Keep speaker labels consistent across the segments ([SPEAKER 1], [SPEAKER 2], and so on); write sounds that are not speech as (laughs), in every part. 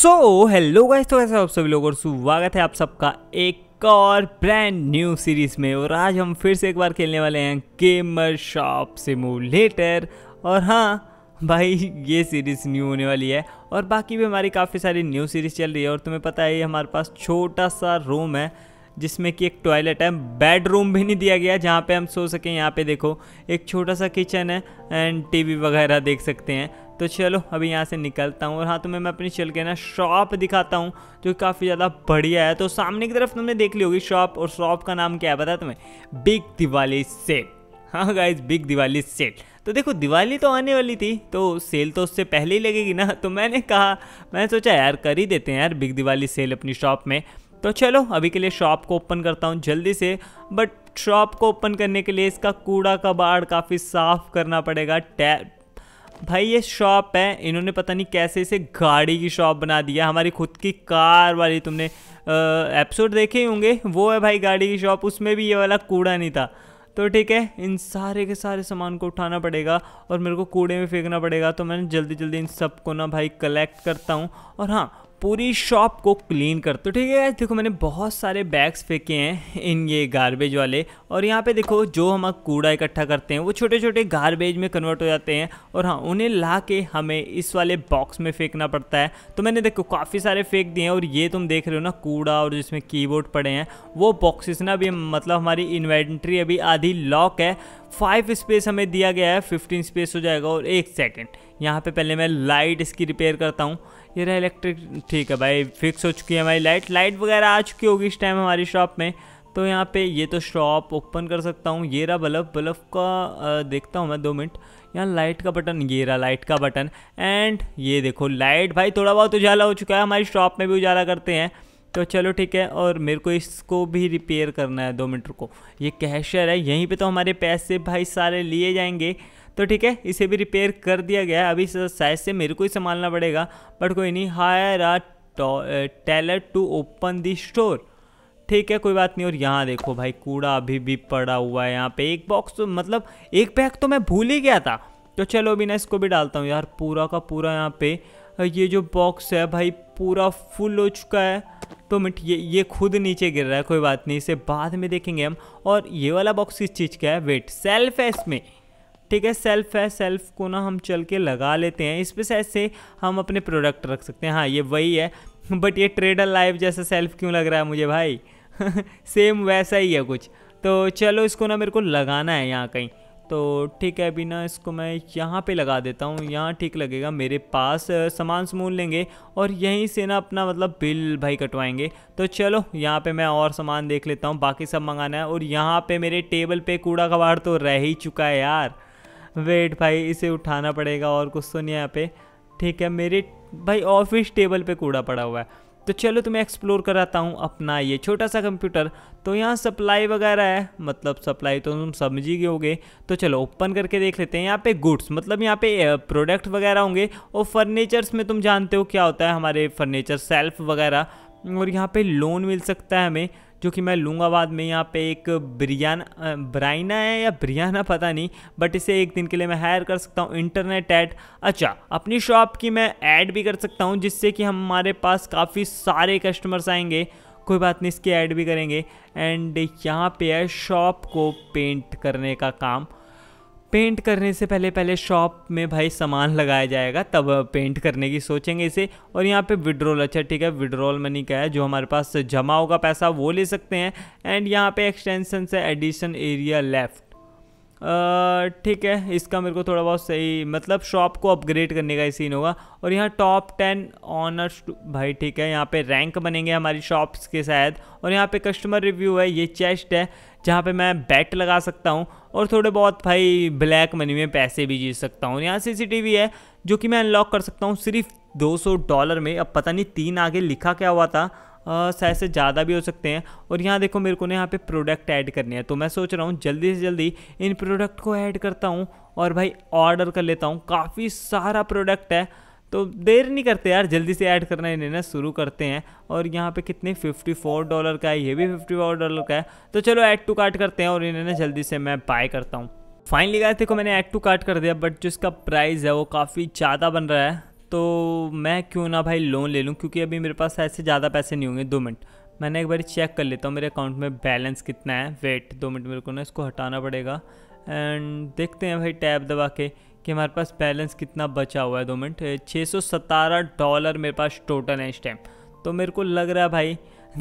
[SPEAKER 1] so hello guys तो कैसे आप सभी लोगों और स्वागत है आप सबका एक और ब्रांड न्यू सीरीज में और आज हम फिर से एक बार खेलने वाले हैं गेमर शॉप सिमुलेटर और हाँ भाई ये सीरीज़ न्यू होने वाली है और बाकी भी हमारी काफ़ी सारी न्यू सीरीज़ चल रही है और तुम्हें पता है हमारे पास छोटा सा रूम है जिसमें कि एक टॉयलेट है बेडरूम भी नहीं दिया गया जहाँ पे हम सो सकें यहाँ पे देखो एक छोटा सा किचन है एंड टीवी वगैरह देख सकते हैं तो चलो अभी यहाँ से निकलता हूँ और हाँ तुम्हें मैं अपनी चल के ना शॉप दिखाता हूँ जो काफ़ी ज़्यादा बढ़िया है तो सामने की तरफ तुमने देख ली होगी शॉप और शॉप का नाम क्या है बताया तुम्हें बिग दिवाली सेल हाँ गाइज बिग दिवाली सेल तो देखो दिवाली तो आने वाली थी तो सेल तो उससे पहले ही लगेगी ना तो मैंने कहा मैंने सोचा यार कर ही देते हैं यार बिग दिवाली सेल अपनी शॉप में तो चलो अभी के लिए शॉप को ओपन करता हूँ जल्दी से बट शॉप को ओपन करने के लिए इसका कूड़ा कबाड़ काफ़ी साफ करना पड़ेगा टैप भाई ये शॉप है इन्होंने पता नहीं कैसे इसे गाड़ी की शॉप बना दिया हमारी खुद की कार वाली तुमने एपिसोड देखे ही होंगे वो है भाई गाड़ी की शॉप उसमें भी ये वाला कूड़ा नहीं था तो ठीक है इन सारे के सारे सामान को उठाना पड़ेगा और मेरे को कूड़े में फेंकना पड़ेगा तो मैंने जल्दी जल्दी इन सब को ना भाई कलेक्ट करता हूँ और हाँ पूरी शॉप को क्लीन कर तो ठीक है देखो मैंने बहुत सारे बैग्स फेंके हैं इन ये गार्बेज वाले और यहाँ पे देखो जो हम कूड़ा इकट्ठा करते हैं वो छोटे छोटे गार्बेज में कन्वर्ट हो जाते हैं और हाँ उन्हें ला के हमें इस वाले बॉक्स में फेंकना पड़ता है तो मैंने देखो काफ़ी सारे फेंक दिए हैं और ये तुम देख रहे हो ना कूड़ा और जिसमें की पड़े हैं वो बॉक्सेस ना अभी मतलब हमारी इन्वेंट्री अभी आधी लॉक है फाइव स्पेस हमें दिया गया है फिफ्टीन स्पेस हो जाएगा और एक सेकेंड यहाँ पे पहले मैं लाइट इसकी रिपेयर करता हूँ ये रहा इलेक्ट्रिक ठीक है भाई फिक्स हो चुकी है हमारी लाइट लाइट वगैरह आ चुकी होगी इस टाइम हमारी शॉप में तो यहाँ पे ये तो शॉप ओपन कर सकता हूँ ये रहा बल्ब बल्ब का देखता हूँ मैं दो मिनट यहाँ लाइट का बटन ये रहा लाइट का बटन एंड ये देखो लाइट भाई थोड़ा बहुत उजाला हो चुका है हमारी शॉप में भी उजाला करते हैं तो चलो ठीक है और मेरे को इसको भी रिपेयर करना है दो मीटर को ये कैशर है यहीं पे तो हमारे पैसे भाई सारे लिए जाएंगे तो ठीक है इसे भी रिपेयर कर दिया गया है अभी साइज से मेरे को ही संभालना पड़ेगा बट कोई नहीं hire a tailor to open the store ठीक है कोई बात नहीं और यहाँ देखो भाई कूड़ा अभी भी पड़ा हुआ है यहाँ पे एक बॉक्स तो मतलब एक पैक तो मैं भूल ही गया था तो चलो अभी ना इसको भी डालता हूँ यार पूरा का पूरा यहाँ पे ये जो बॉक्स है भाई पूरा फुल हो चुका है तो मिट ये ये खुद नीचे गिर रहा है कोई बात नहीं इसे बाद में देखेंगे हम और ये वाला बॉक्स किस चीज़ का है वेट सेल्फ है इसमें ठीक है सेल्फ है सेल्फ को ना हम चल के लगा लेते हैं इस पर से ऐसे हम अपने प्रोडक्ट रख सकते हैं हाँ ये वही है बट ये ट्रेडर लाइव जैसा सेल्फ क्यों लग रहा है मुझे भाई सेम (laughs) वैसा ही है कुछ तो चलो इसको ना मेरे को लगाना है यहाँ कहीं तो ठीक है अभी ना इसको मैं यहाँ पे लगा देता हूँ यहाँ ठीक लगेगा मेरे पास सामान समून लेंगे और यहीं से ना अपना मतलब बिल भाई कटवाएंगे तो चलो यहाँ पे मैं और सामान देख लेता हूँ बाकी सब मंगाना है और यहाँ पे मेरे टेबल पे कूड़ा कबाड़ तो रह ही चुका है यार वेट भाई इसे उठाना पड़ेगा और कुछ तो नहीं यहाँ पे ठीक है मेरे भाई ऑफिस टेबल पे कूड़ा पड़ा हुआ है तो चलो तुम्हें एक्सप्लोर कराता हूँ अपना ये छोटा सा कंप्यूटर तो यहाँ सप्लाई वगैरह है मतलब सप्लाई तो तुम समझ ही गए तो चलो ओपन करके देख लेते हैं यहाँ पे गुड्स मतलब यहाँ पे प्रोडक्ट वगैरह होंगे और फर्नीचर्स में तुम जानते हो क्या होता है हमारे फर्नीचर सेल्फ वगैरह और यहाँ पे लोन मिल सकता है हमें जो कि मैं लूँगा बाद में यहाँ पे एक बिरयाना ब्राइना है या बिरयाना पता नहीं बट इसे एक दिन के लिए मैं हायर कर सकता हूँ इंटरनेट ऐड अच्छा अपनी शॉप की मैं ऐड भी कर सकता हूँ जिससे कि हमारे पास काफ़ी सारे कस्टमर्स आएंगे कोई बात नहीं इसकी ऐड भी करेंगे एंड यहाँ पे है शॉप को पेंट करने का काम पेंट करने से पहले पहले शॉप में भाई सामान लगाया जाएगा तब पेंट करने की सोचेंगे इसे और यहाँ पे विड्रॉल अच्छा ठीक है विड्रॉल मनी का है जो हमारे पास जमा होगा पैसा वो ले सकते हैं एंड यहाँ पे एक्सटेंशन से एडिशन एरिया लेफ्ट ठीक है इसका मेरे को थोड़ा बहुत सही मतलब शॉप को अपग्रेड करने का ही सीन होगा और यहाँ टॉप टेन ऑनर्स भाई ठीक है यहाँ पे रैंक बनेंगे हमारी शॉप्स के शायद और यहाँ पे कस्टमर रिव्यू है ये चेस्ट है जहाँ पे मैं बैट लगा सकता हूँ और थोड़े बहुत भाई ब्लैक मनी में पैसे भी जीत सकता हूँ यहाँ सी है जो कि मैं अनलॉक कर सकता हूँ सिर्फ दो डॉलर में अब पता नहीं तीन आगे लिखा क्या हुआ था शायद से ज़्यादा भी हो सकते हैं और यहाँ देखो मेरे को ना यहाँ पे प्रोडक्ट ऐड करने हैं तो मैं सोच रहा हूँ जल्दी से जल्दी इन प्रोडक्ट को ऐड करता हूँ और भाई ऑर्डर कर लेता हूँ काफ़ी सारा प्रोडक्ट है तो देर नहीं करते यार जल्दी से ऐड करना इन्हें ना शुरू करते हैं और यहाँ पे कितने 54 डॉलर का है ये भी 54 डॉलर का है तो चलो ऐड टू कार्ट करते हैं और इन्हें ना जल्दी से मैं बाय करता हूँ फाइनली गाइस देखो मैंने ऐड टू कार्ट कर दिया बट जो इसका प्राइस है वो काफ़ी ज़्यादा बन रहा है तो मैं क्यों ना भाई लोन ले लूँ क्योंकि अभी मेरे पास ऐसे ज़्यादा पैसे नहीं होंगे दो मिनट मैंने एक बार चेक कर लेता हूँ मेरे अकाउंट में बैलेंस कितना है वेट दो मिनट मेरे को ना इसको हटाना पड़ेगा एंड देखते हैं भाई टैब दबा के कि हमारे पास बैलेंस कितना बचा हुआ है दो मिनट छः सौ सतारह डॉलर मेरे पास टोटल है इस टाइम तो मेरे को लग रहा है भाई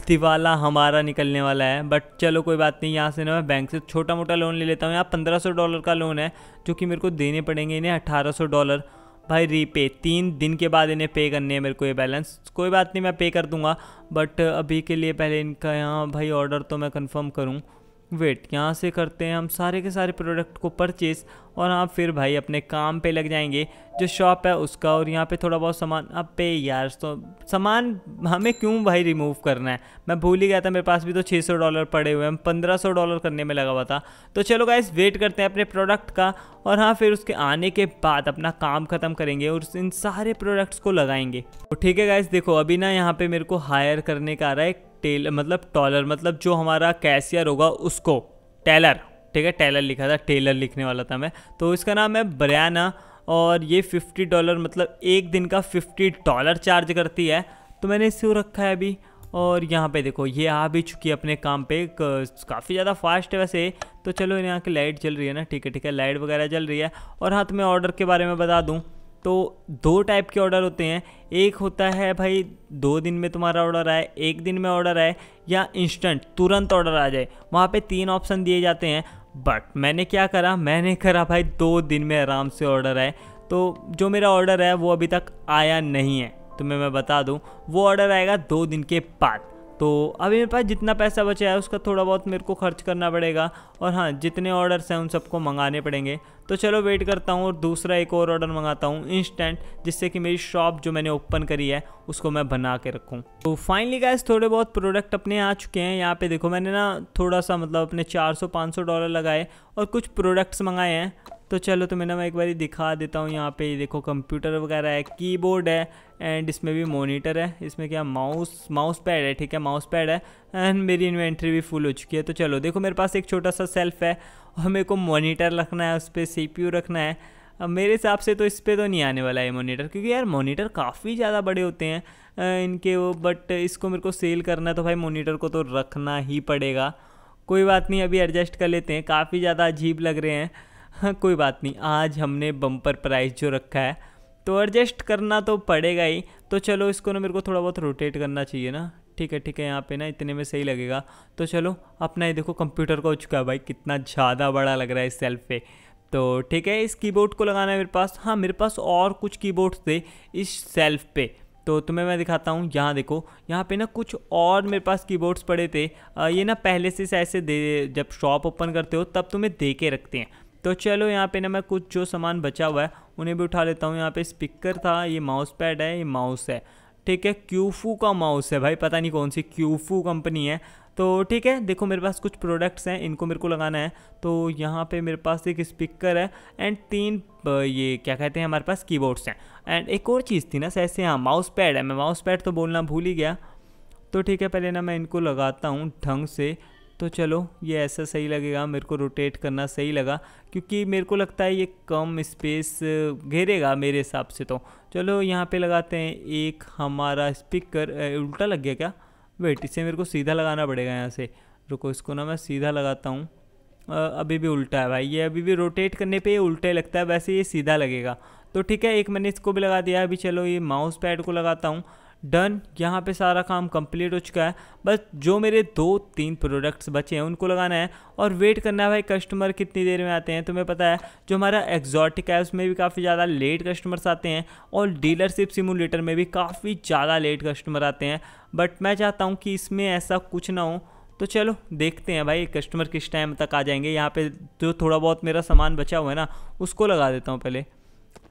[SPEAKER 1] दिवाला हमारा निकलने वाला है बट चलो कोई बात नहीं यहाँ से ना मैं बैंक से छोटा मोटा लोन ले लेता हूँ यहाँ पंद्रह सौ डॉलर का लोन है जो कि मेरे को देने पड़ेंगे इन्हें अठारह सौ डॉलर भाई रीपे तीन दिन के बाद इन्हें पे करनी है मेरे को ये बैलेंस कोई बात नहीं मैं पे कर दूंगा बट अभी के लिए पहले इनका यहाँ भाई ऑर्डर तो मैं कंफर्म करूँ वेट यहाँ से करते हैं हम सारे के सारे प्रोडक्ट को परचेज़ और आप फिर भाई अपने काम पे लग जाएंगे जो शॉप है उसका और यहाँ पे थोड़ा बहुत सामान अब पे यार तो सामान हमें क्यों भाई रिमूव करना है मैं भूल ही गया था मेरे पास भी तो 600 डॉलर पड़े हुए हैं पंद्रह सौ डॉलर करने में लगा हुआ था तो चलो गाइस वेट करते हैं अपने प्रोडक्ट का और हाँ फिर उसके आने के बाद अपना काम ख़त्म करेंगे और इन सारे प्रोडक्ट्स को लगाएंगे तो ठीक है गाइस देखो अभी ना यहाँ पर मेरे को हायर करने का आ रहा है टेल मतलब टॉलर मतलब जो हमारा कैशियर होगा उसको टेलर ठीक है टेलर लिखा था टेलर लिखने वाला था मैं तो इसका नाम है ब्रयाना और ये फिफ्टी डॉलर मतलब एक दिन का फिफ्टी डॉलर चार्ज करती है तो मैंने इसे रखा है अभी और यहाँ पे देखो ये आ भी चुकी है अपने काम पे काफ़ी ज़्यादा फास्ट है वैसे तो चलो यहाँ की लाइट जल रही है ना ठीक है ठीक है लाइट वगैरह जल रही है और हाँ मैं ऑर्डर के बारे में बता दूँ तो दो टाइप के ऑर्डर होते हैं एक होता है भाई दो दिन में तुम्हारा ऑर्डर आए एक दिन में ऑर्डर आए या इंस्टेंट तुरंत ऑर्डर आ जाए वहाँ पे तीन ऑप्शन दिए जाते हैं बट मैंने क्या करा मैंने करा भाई दो दिन में आराम से ऑर्डर आए तो जो मेरा ऑर्डर है वो अभी तक आया नहीं है तुम्हें मैं बता दूँ वो ऑर्डर आएगा दो दिन के बाद तो अभी मेरे पास जितना पैसा बचा है उसका थोड़ा बहुत मेरे को खर्च करना पड़ेगा और हाँ जितने ऑर्डर्स हैं उन सबको मंगाने पड़ेंगे तो चलो वेट करता हूँ और दूसरा एक और ऑर्डर मंगाता हूँ इंस्टेंट जिससे कि मेरी शॉप जो मैंने ओपन करी है उसको मैं बना के रखूँ तो फाइनली गैस थोड़े बहुत प्रोडक्ट अपने आ चुके हैं यहाँ पे देखो मैंने ना थोड़ा सा मतलब अपने 400-500 डॉलर लगाए और कुछ प्रोडक्ट्स मंगाए हैं तो चलो मैं ना मैं एक बार दिखा देता हूँ यहाँ पे ये देखो कंप्यूटर वगैरह है कीबोर्ड है एंड इसमें भी मोनीटर है इसमें क्या माउस माउस पैड है ठीक है माउस पैड है एंड मेरी इन्वेंट्री भी फुल हो चुकी है तो चलो देखो मेरे पास एक छोटा सा सेल्फ है और मेरे को मोनीटर रखना है उस पर सी रखना है अब मेरे हिसाब से तो इस पर तो नहीं आने वाला है मोनीटर क्योंकि यार मोनीटर काफ़ी ज़्यादा बड़े होते हैं इनके वो बट इसको मेरे को सेल करना है तो भाई मोनीटर को तो रखना ही पड़ेगा कोई बात नहीं अभी एडजस्ट कर लेते हैं काफ़ी ज़्यादा अजीब लग रहे हैं हाँ कोई बात नहीं आज हमने बम्पर प्राइस जो रखा है तो एडजस्ट करना तो पड़ेगा ही तो चलो इसको ना मेरे को थोड़ा बहुत रोटेट करना चाहिए ना ठीक है ठीक है यहाँ पे ना इतने में सही लगेगा तो चलो अपना ये देखो कंप्यूटर का हो चुका है भाई कितना ज़्यादा बड़ा लग रहा है इस सेल्फ पे तो ठीक है इस कीबोर्ड को लगाना है मेरे पास हाँ मेरे पास और कुछ कीबोर्ड थे इस सेल्फ पे तो तुम्हें मैं दिखाता हूँ यहाँ देखो यहाँ पे ना कुछ और मेरे पास कीबोर्ड्स पड़े थे ये ना पहले से ऐसे दे जब शॉप ओपन करते हो तब तुम्हें दे के रखते हैं तो चलो यहाँ पे ना मैं कुछ जो सामान बचा हुआ है उन्हें भी उठा लेता हूँ यहाँ पे स्पीकर था ये माउस पैड है ये माउस है ठीक है क्यूफू का माउस है भाई पता नहीं कौन सी क्यूफू कंपनी है तो ठीक है देखो मेरे पास कुछ प्रोडक्ट्स हैं इनको मेरे को लगाना है तो यहाँ पे मेरे पास एक स्पीकर है एंड तीन ये क्या कहते हैं हमारे पास कीबोर्ड्स हैं एंड एक और चीज़ थी ना सैसे हाँ माउस पैड है मैं माउस पैड तो बोलना भूल ही गया तो ठीक है पहले ना मैं इनको लगाता हूँ ढंग से तो चलो ये ऐसा सही लगेगा मेरे को रोटेट करना सही लगा क्योंकि मेरे को लगता है ये कम स्पेस घेरेगा मेरे हिसाब से तो चलो यहाँ पे लगाते हैं एक हमारा स्पीकर उल्टा लग गया क्या वेट इसे मेरे को सीधा लगाना पड़ेगा यहाँ से रुको इसको ना मैं सीधा लगाता हूँ अभी भी उल्टा है भाई ये अभी भी रोटेट करने पर उल्टा ही लगता है वैसे ये सीधा लगेगा तो ठीक है एक मैंने इसको भी लगा दिया अभी चलो ये माउस पैड को लगाता हूँ डन यहाँ पे सारा काम कंप्लीट हो चुका है बस जो मेरे दो तीन प्रोडक्ट्स बचे हैं उनको लगाना है और वेट करना है भाई कस्टमर कितनी देर में आते हैं तुम्हें पता है जो हमारा एक्जॉटिक है उसमें भी काफ़ी ज़्यादा लेट कस्टमर्स आते हैं और डीलरशिप सिमुलेटर में भी काफ़ी ज़्यादा लेट कस्टमर आते हैं बट मैं चाहता हूँ कि इसमें ऐसा कुछ ना हो तो चलो देखते हैं भाई कस्टमर किस टाइम तक आ जाएंगे यहाँ पे जो थोड़ा बहुत मेरा सामान बचा हुआ है ना उसको लगा देता हूँ पहले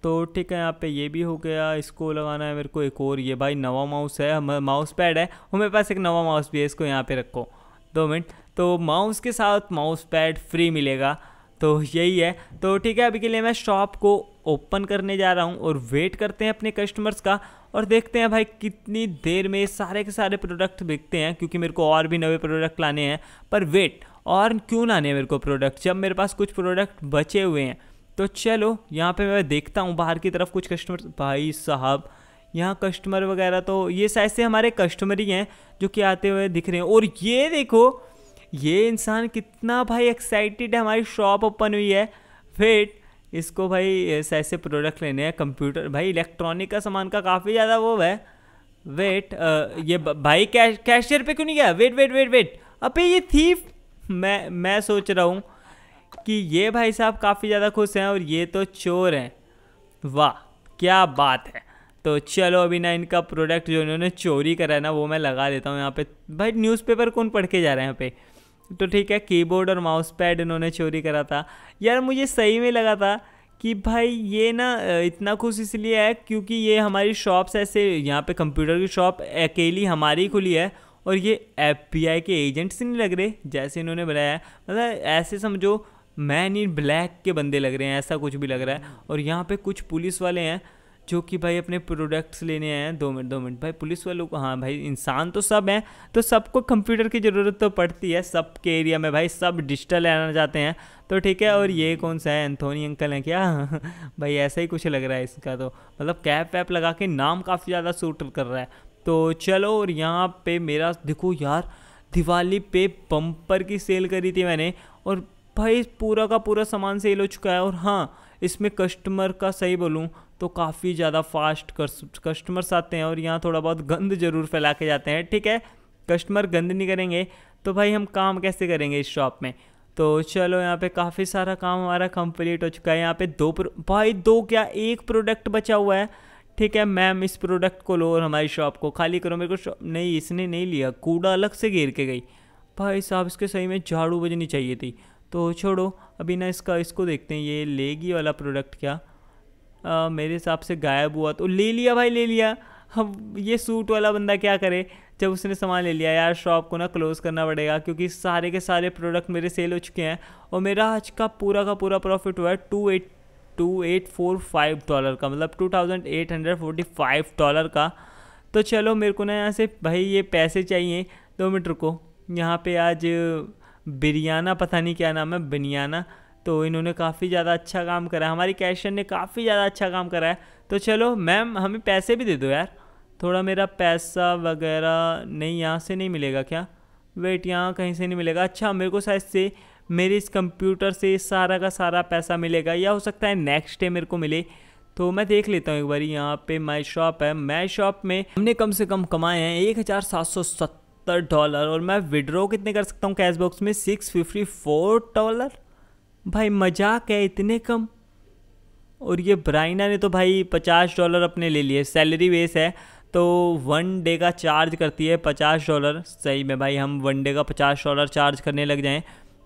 [SPEAKER 1] तो ठीक है यहाँ पे ये भी हो गया इसको लगाना है मेरे को एक और ये भाई नवा माउस है माउस पैड है और मेरे पास एक नवा माउस भी है इसको यहाँ पे रखो दो मिनट तो माउस के साथ माउस पैड फ्री मिलेगा तो यही है तो ठीक है अभी के लिए मैं शॉप को ओपन करने जा रहा हूँ और वेट करते हैं अपने कस्टमर्स का और देखते हैं भाई कितनी देर में सारे के सारे प्रोडक्ट बिकते हैं क्योंकि मेरे को और भी नवे प्रोडक्ट लाने हैं पर वेट और क्यों लाने हैं मेरे को प्रोडक्ट जब मेरे पास कुछ प्रोडक्ट बचे हुए हैं तो चलो यहाँ पे मैं देखता हूँ बाहर की तरफ कुछ कस्टमर भाई साहब यहाँ कस्टमर वगैरह तो ये शायद से हमारे कस्टमर ही हैं जो कि आते हुए दिख रहे हैं और ये देखो ये इंसान कितना भाई एक्साइटेड है हमारी शॉप ओपन हुई है फिर इसको भाई ऐसे प्रोडक्ट लेने हैं कंप्यूटर भाई इलेक्ट्रॉनिक का सामान का काफ़ी ज़्यादा वो है वेट आ, ये भाई कैश कैशियर पे क्यों नहीं गया वेट वेट वेट वेट अबे ये थीफ मैं मैं सोच रहा हूँ कि ये भाई साहब काफ़ी ज़्यादा खुश हैं और ये तो चोर हैं वाह क्या बात है तो चलो अभी ना इनका प्रोडक्ट जो इन्होंने चोरी करा है ना वो मैं लगा देता हूँ यहाँ पे भाई न्यूज़पेपर कौन पढ़ के जा रहे हैं यहाँ पे तो ठीक है कीबोर्ड और माउस पैड इन्होंने चोरी करा था यार मुझे सही में लगा था कि भाई ये ना इतना खुश इसलिए है क्योंकि ये हमारी शॉप्स ऐसे यहाँ पे कंप्यूटर की शॉप अकेली हमारी खुली है और ये एफ के एजेंट्स नहीं लग रहे जैसे इन्होंने बनाया मतलब ऐसे समझो मैन इन ब्लैक के बंदे लग रहे हैं ऐसा कुछ भी लग रहा है और यहाँ पे कुछ पुलिस वाले हैं जो कि भाई अपने प्रोडक्ट्स लेने आए हैं दो मिनट दो मिनट भाई पुलिस वालों को हाँ भाई इंसान तो सब हैं तो सबको कंप्यूटर की ज़रूरत तो पड़ती है सब के एरिया में भाई सब डिजिटल आना चाहते हैं तो ठीक है और ये कौन सा है एंथोनी अंकल हैं क्या (laughs) भाई ऐसा ही कुछ लग रहा है इसका तो मतलब कैप वैप लगा के नाम काफ़ी ज़्यादा सूट कर रहा है तो चलो और यहाँ पे मेरा देखो यार दिवाली पे बम्पर की सेल करी थी मैंने और भाई पूरा का पूरा सामान सेल हो चुका है और हाँ इसमें कस्टमर का सही बोलूँ तो काफ़ी ज़्यादा फास्ट कस्टमर्स आते हैं और यहाँ थोड़ा बहुत गंद जरूर फैला के जाते हैं ठीक है कस्टमर गंद नहीं करेंगे तो भाई हम काम कैसे करेंगे इस शॉप में तो चलो यहाँ पे काफ़ी सारा काम हमारा कंप्लीट हो चुका है यहाँ पे दो भाई दो क्या एक प्रोडक्ट बचा हुआ है ठीक है मैम इस प्रोडक्ट को लो और हमारी शॉप को खाली करो मेरे को शॉप नहीं इसने नहीं लिया कूड़ा अलग से घेर के गई भाई साहब इसके सही में झाड़ू बजनी चाहिए थी तो छोड़ो अभी ना इसका इसको देखते हैं ये लेगी वाला प्रोडक्ट क्या आ, मेरे हिसाब से गायब हुआ तो ले लिया भाई ले लिया अब ये सूट वाला बंदा क्या करे जब उसने सामान ले लिया यार शॉप को ना क्लोज़ करना पड़ेगा क्योंकि सारे के सारे प्रोडक्ट मेरे सेल हो चुके हैं और मेरा आज का पूरा का पूरा प्रॉफिट हुआ है two eight two eight four five dollar का मतलब two thousand eight hundred forty five dollar का तो चलो मेरे को ना यहाँ से भाई ये पैसे चाहिए दो मीटर को यहाँ पे आज बिरयाना पता नहीं क्या नाम है बिनियाना तो इन्होंने काफ़ी ज़्यादा अच्छा काम करा हमारी कैशन ने काफ़ी ज़्यादा अच्छा काम करा है तो चलो मैम हमें पैसे भी दे दो यार थोड़ा मेरा पैसा वगैरह नहीं यहाँ से नहीं मिलेगा क्या वेट यहाँ कहीं से नहीं मिलेगा अच्छा मेरे को शायद से मेरे इस कंप्यूटर से सारा का सारा पैसा मिलेगा या हो सकता है नेक्स्ट डे मेरे को मिले तो मैं देख लेता हूँ एक बार यहाँ पे माई शॉप है माई शॉप में हमने कम से कम कमाए हैं एक हज़ार सात सौ सत्तर सत्तर डॉलर और मैं विड्रॉ कितने कर सकता हूँ कैश बॉक्स में सिक्स फिफ्टी फोर डॉलर भाई मजाक है इतने कम और ये ब्राइना ने तो भाई पचास डॉलर अपने ले लिए सैलरी बेस है तो वन डे का चार्ज करती है पचास डॉलर सही में भाई हम वन डे का पचास डॉलर चार्ज करने लग जाएं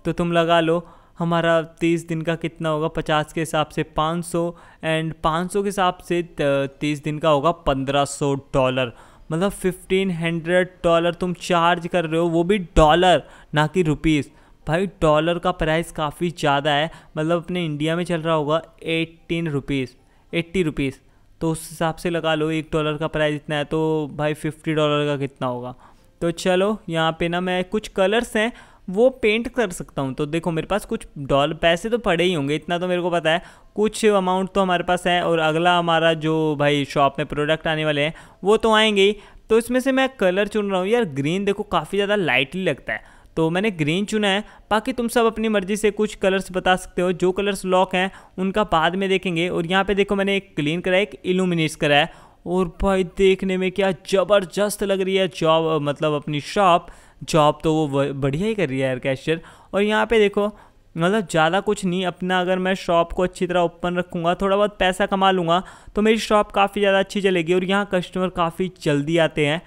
[SPEAKER 1] तो तुम लगा लो हमारा तीस दिन का कितना होगा पचास के हिसाब से पाँच सौ एंड पाँच सौ के हिसाब से तीस दिन का होगा पंद्रह सौ डॉलर मतलब फिफ्टीन हंड्रेड डॉलर तुम चार्ज कर रहे हो वो भी डॉलर ना कि रुपीज़ भाई डॉलर का प्राइस काफ़ी ज़्यादा है मतलब अपने इंडिया में चल रहा होगा एट्टीन रुपीज़ एट्टी रुपीज़ तो उस हिसाब से लगा लो एक डॉलर का प्राइस इतना है तो भाई फिफ्टी डॉलर का कितना होगा तो चलो यहाँ पे ना मैं कुछ कलर्स हैं वो पेंट कर सकता हूँ तो देखो मेरे पास कुछ डॉलर पैसे तो पड़े ही होंगे इतना तो मेरे को पता है कुछ अमाउंट तो हमारे पास है और अगला हमारा जो भाई शॉप में प्रोडक्ट आने वाले हैं वो तो आएंगे ही तो इसमें से मैं कलर चुन रहा हूँ यार ग्रीन देखो काफ़ी ज़्यादा लाइटली लगता है तो मैंने ग्रीन चुना है बाकी तुम सब अपनी मर्ज़ी से कुछ कलर्स बता सकते हो जो कलर्स लॉक हैं उनका बाद में देखेंगे और यहाँ पे देखो मैंने एक क्लीन है एक इलूमिनेट्स कराया और भाई देखने में क्या ज़बरदस्त लग रही है जॉब मतलब अपनी शॉप जॉब तो वो बढ़िया ही कर रही है एयर कैशियर और यहाँ पे देखो मतलब ज़्यादा कुछ नहीं अपना अगर मैं शॉप को अच्छी तरह ओपन रखूँगा थोड़ा बहुत पैसा कमा लूँगा तो मेरी शॉप काफ़ी ज़्यादा अच्छी चलेगी और यहाँ कस्टमर काफ़ी जल्दी आते हैं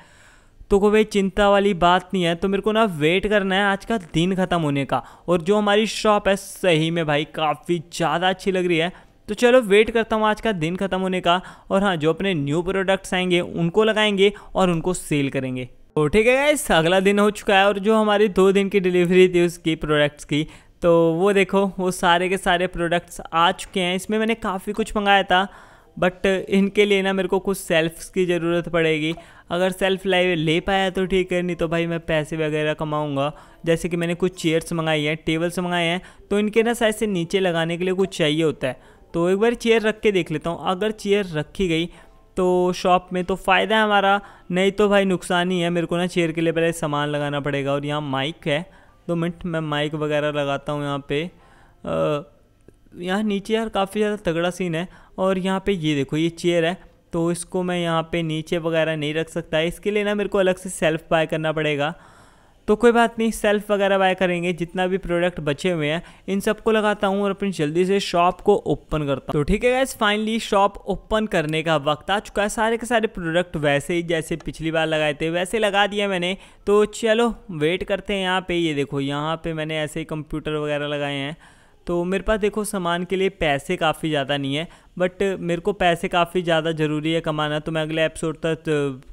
[SPEAKER 1] तो कोई चिंता वाली बात नहीं है तो मेरे को ना वेट करना है आज का दिन ख़त्म होने का और जो हमारी शॉप है सही में भाई काफ़ी ज़्यादा अच्छी लग रही है तो चलो वेट करता हूँ आज का दिन ख़त्म होने का और हाँ जो अपने न्यू प्रोडक्ट्स आएंगे उनको लगाएंगे और उनको सेल करेंगे तो ठीक है गाइस अगला दिन हो चुका है और जो हमारी दो दिन की डिलीवरी थी उसकी प्रोडक्ट्स की तो वो देखो वो सारे के सारे प्रोडक्ट्स आ चुके हैं इसमें मैंने काफ़ी कुछ मंगाया था बट इनके लिए ना मेरे को कुछ सेल्फ्स की ज़रूरत पड़ेगी अगर सेल्फ लाइव ले पाया तो ठीक है नहीं तो भाई मैं पैसे वगैरह कमाऊँगा जैसे कि मैंने कुछ चेयर्स मंगाई हैं टेबल्स मंगाए हैं तो इनके ना साइज से नीचे लगाने के लिए कुछ चाहिए होता है तो एक बार चेयर रख के देख लेता हूँ अगर चेयर रखी गई तो शॉप में तो फ़ायदा है हमारा नहीं तो भाई नुकसान ही है मेरे को ना चेयर के लिए पहले सामान लगाना पड़ेगा और यहाँ माइक है दो मिनट मैं माइक वगैरह लगाता हूँ यहाँ पे यहाँ नीचे यार काफ़ी ज़्यादा तगड़ा सीन है और यहाँ पे ये देखो ये चेयर है तो इसको मैं यहाँ पे नीचे वगैरह नहीं रख सकता इसके लिए ना मेरे को अलग से सेल्फ बाय करना पड़ेगा तो कोई बात नहीं सेल्फ वगैरह बाय करेंगे जितना भी प्रोडक्ट बचे हुए हैं इन सबको लगाता हूँ और अपनी जल्दी से शॉप को ओपन करता हूँ तो ठीक है गैस फाइनली शॉप ओपन करने का वक्त आ चुका है सारे के सारे प्रोडक्ट वैसे ही जैसे पिछली बार लगाए थे वैसे लगा दिया मैंने तो चलो वेट करते हैं यहाँ पे ये देखो यहाँ पे मैंने ऐसे ही कंप्यूटर वगैरह लगाए हैं तो मेरे पास देखो सामान के लिए पैसे काफ़ी ज़्यादा नहीं है बट मेरे को पैसे काफ़ी ज़्यादा ज़रूरी है कमाना तो मैं अगले एपिसोड तक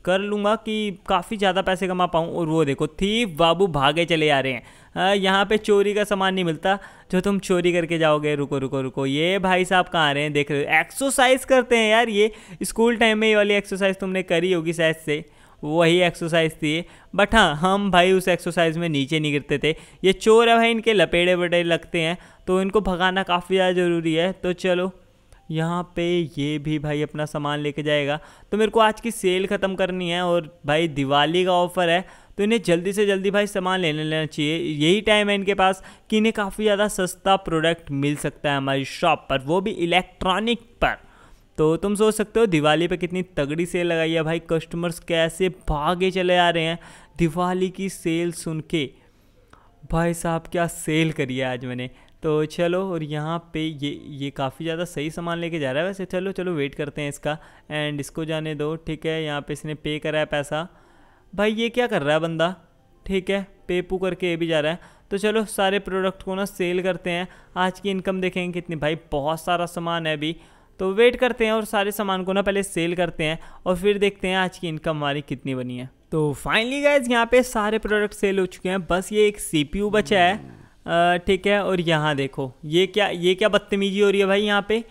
[SPEAKER 1] कर लूँगा कि काफ़ी ज़्यादा पैसे कमा पाऊँ और वो देखो थीप बाबू भागे चले आ रहे हैं यहाँ पे चोरी का सामान नहीं मिलता जो तुम चोरी करके जाओगे रुको रुको रुको ये भाई साहब कहाँ आ रहे हैं देख रहे हो एक्सरसाइज करते हैं यार ये स्कूल टाइम में ये वाली एक्सरसाइज तुमने करी होगी शायद से वही एक्सरसाइज थी बट हाँ हम भाई उस एक्सरसाइज में नीचे नहीं गिरते थे ये चोर है भाई इनके लपेड़े वटे लगते हैं तो इनको भगाना काफ़ी ज़्यादा ज़रूरी है तो चलो यहाँ पे ये भी भाई अपना सामान लेके जाएगा तो मेरे को आज की सेल ख़त्म करनी है और भाई दिवाली का ऑफ़र है तो इन्हें जल्दी से जल्दी भाई सामान लेने लेना चाहिए यही टाइम है इनके पास कि इन्हें काफ़ी ज़्यादा सस्ता प्रोडक्ट मिल सकता है हमारी शॉप पर वो भी इलेक्ट्रॉनिक पर तो तुम सोच सकते हो दिवाली पे कितनी तगड़ी सेल लगाई है भाई कस्टमर्स कैसे भागे चले आ रहे हैं दिवाली की सेल सुन के भाई साहब क्या सेल करी है आज मैंने तो चलो और यहाँ पे ये ये काफ़ी ज़्यादा सही सामान लेके जा रहा है वैसे चलो चलो वेट करते हैं इसका एंड इसको जाने दो ठीक है यहाँ पे इसने पे करा है पैसा भाई ये क्या कर रहा है बंदा ठीक है पे पू करके ये भी जा रहा है तो चलो सारे प्रोडक्ट को ना सेल करते हैं आज की इनकम देखेंगे कितनी भाई बहुत सारा सामान है अभी तो वेट करते हैं और सारे सामान को ना पहले सेल करते हैं और फिर देखते हैं आज की इनकम हमारी कितनी बनी है तो फाइनली गाइज यहाँ पे सारे प्रोडक्ट सेल हो चुके हैं बस ये एक सी बचा है ठीक है और यहाँ देखो ये क्या ये क्या बदतमीजी हो रही है भाई यहाँ पे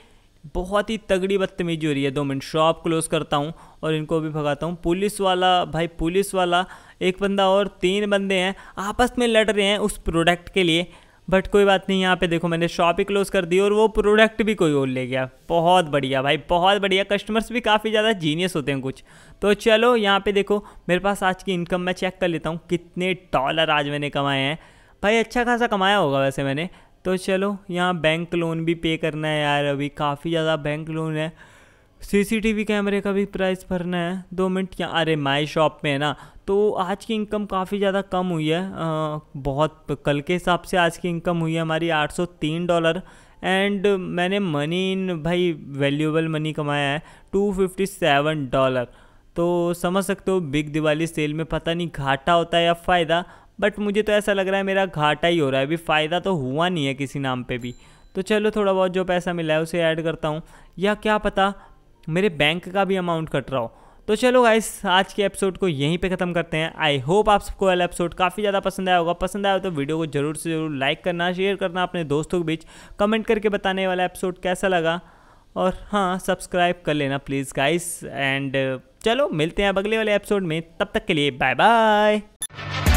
[SPEAKER 1] बहुत ही तगड़ी बदतमीजी हो रही है दो मिनट शॉप क्लोज करता हूँ और इनको भी भगाता हूँ पुलिस वाला भाई पुलिस वाला एक बंदा और तीन बंदे हैं आपस में लड़ रहे हैं उस प्रोडक्ट के लिए बट कोई बात नहीं यहाँ पे देखो मैंने शॉप ही क्लोज कर दी और वो प्रोडक्ट भी कोई और ले गया बहुत बढ़िया भाई बहुत बढ़िया कस्टमर्स भी काफ़ी ज़्यादा जीनियस होते हैं कुछ तो चलो यहाँ पे देखो मेरे पास आज की इनकम मैं चेक कर लेता हूँ कितने डॉलर आज मैंने कमाए हैं भाई अच्छा खासा कमाया होगा वैसे मैंने तो चलो यहाँ बैंक लोन भी पे करना है यार अभी काफ़ी ज़्यादा बैंक लोन है सीसीटीवी कैमरे का भी प्राइस भरना है दो मिनट क्या अरे माई शॉप में है ना तो आज की इनकम काफ़ी ज़्यादा कम हुई है बहुत कल के हिसाब से आज की इनकम हुई है हमारी 803 डॉलर एंड मैंने मनी इन भाई वैल्यूएबल मनी कमाया है 257 डॉलर तो समझ सकते हो बिग दिवाली सेल में पता नहीं घाटा होता है या फ़ायदा बट मुझे तो ऐसा लग रहा है मेरा घाटा ही हो रहा है अभी फ़ायदा तो हुआ नहीं है किसी नाम पे भी तो चलो थोड़ा बहुत जो पैसा मिला है उसे ऐड करता हूँ या क्या पता मेरे बैंक का भी अमाउंट कट रहा हो तो चलो गाइस आज के एपिसोड को यहीं पे ख़त्म करते हैं आई होप आप सबको वाला एपिसोड काफ़ी ज़्यादा पसंद आया होगा पसंद आया हो तो वीडियो को जरूर से ज़रूर लाइक करना शेयर करना अपने दोस्तों के बीच कमेंट करके बताने वाला एपिसोड कैसा लगा और हाँ सब्सक्राइब कर लेना प्लीज़ गाइस एंड चलो मिलते हैं अब अगले वाले एपिसोड में तब तक के लिए बाय बाय